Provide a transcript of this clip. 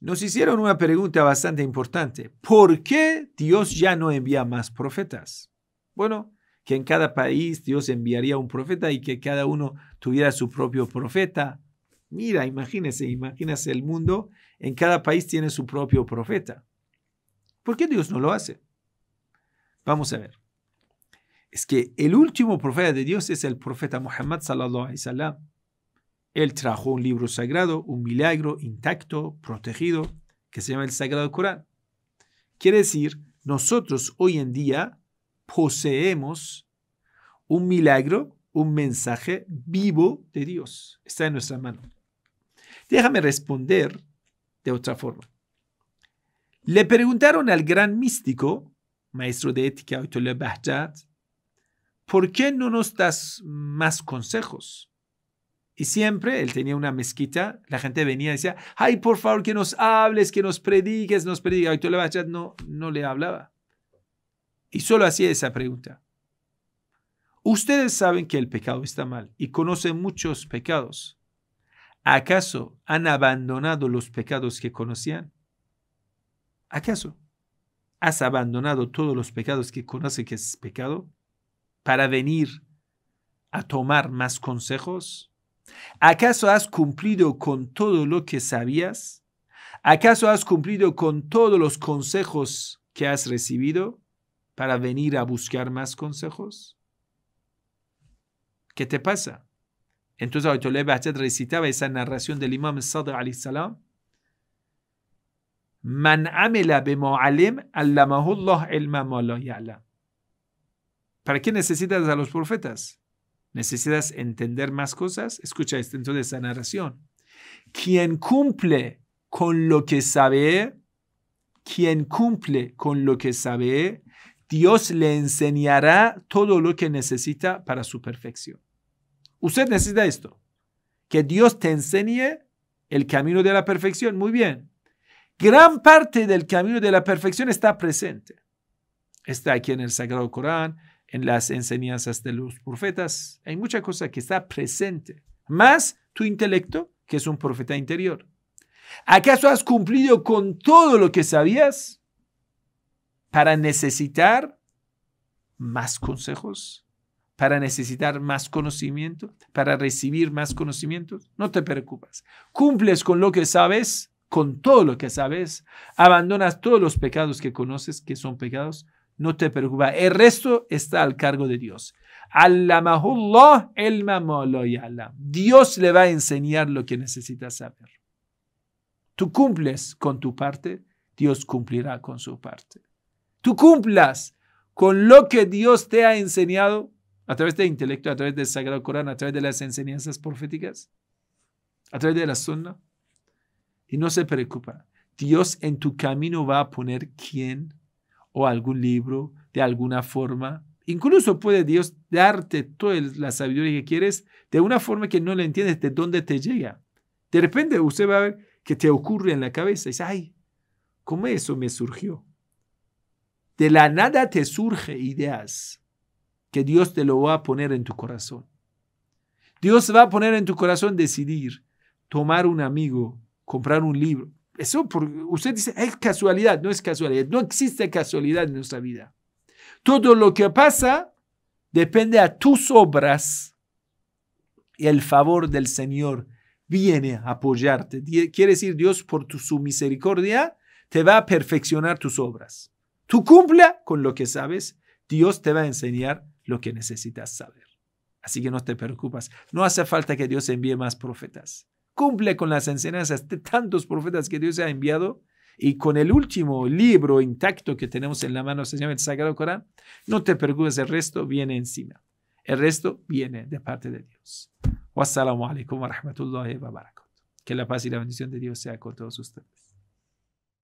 nos hicieron una pregunta bastante importante. ¿Por qué Dios ya no envía más profetas? Bueno, que en cada país Dios enviaría un profeta y que cada uno tuviera su propio profeta. Mira, imagínese, imagínese el mundo, en cada país tiene su propio profeta. ¿Por qué Dios no lo hace? Vamos a ver. Es que el último profeta de Dios es el profeta Muhammad sallallahu alaihi wasallam. Él trajo un libro sagrado, un milagro intacto, protegido, que se llama el Sagrado Corán. Quiere decir, nosotros hoy en día poseemos un milagro, un mensaje vivo de Dios. Está en nuestra mano. Déjame responder de otra forma. Le preguntaron al gran místico, maestro de ética ¿por qué no nos das más consejos? Y siempre él tenía una mezquita, la gente venía y decía, ay, por favor, que nos hables, que nos prediques, nos prediques. Y no, no le hablaba. Y solo hacía esa pregunta. Ustedes saben que el pecado está mal y conocen muchos pecados. ¿Acaso han abandonado los pecados que conocían? ¿Acaso has abandonado todos los pecados que conoces que es pecado para venir a tomar más consejos? ¿Acaso has cumplido con todo lo que sabías? ¿Acaso has cumplido con todos los consejos que has recibido para venir a buscar más consejos? ¿Qué te pasa? Entonces Ayatollah recitaba esa narración del Imam Sadr salam. ¿Para qué necesitas a los profetas? necesitas entender más cosas, escucha esto dentro de esa narración. Quien cumple con lo que sabe, quien cumple con lo que sabe, Dios le enseñará todo lo que necesita para su perfección. Usted necesita esto, que Dios te enseñe el camino de la perfección. Muy bien. Gran parte del camino de la perfección está presente. Está aquí en el Sagrado Corán, en las enseñanzas de los profetas. Hay mucha cosa que está presente, más tu intelecto, que es un profeta interior. ¿Acaso has cumplido con todo lo que sabías para necesitar más consejos? ¿Para necesitar más conocimiento? ¿Para recibir más conocimiento? No te preocupes. Cumples con lo que sabes, con todo lo que sabes. Abandonas todos los pecados que conoces, que son pecados no te preocupes. El resto está al cargo de Dios. el Dios le va a enseñar lo que necesitas saber. Tú cumples con tu parte, Dios cumplirá con su parte. Tú cumplas con lo que Dios te ha enseñado a través del intelecto, a través del Sagrado Corán, a través de las enseñanzas proféticas, a través de la sunna. Y no se preocupa. Dios en tu camino va a poner quién o algún libro de alguna forma. Incluso puede Dios darte toda la sabiduría que quieres de una forma que no la entiendes de dónde te llega. De repente usted va a ver que te ocurre en la cabeza y dice, ay, ¿cómo eso me surgió? De la nada te surgen ideas que Dios te lo va a poner en tu corazón. Dios va a poner en tu corazón decidir, tomar un amigo, comprar un libro. Eso usted dice, es casualidad, no es casualidad, no existe casualidad en nuestra vida. Todo lo que pasa depende a tus obras y el favor del Señor viene a apoyarte. Quiere decir, Dios por su misericordia te va a perfeccionar tus obras. Tú cumpla con lo que sabes, Dios te va a enseñar lo que necesitas saber. Así que no te preocupes, no hace falta que Dios envíe más profetas cumple con las enseñanzas de tantos profetas que Dios ha enviado y con el último libro intacto que tenemos en la mano, se el Sagrado Corán, no te preocupes, el resto viene encima. El resto viene de parte de Dios. alaikum wa wa Que la paz y la bendición de Dios sea con todos ustedes.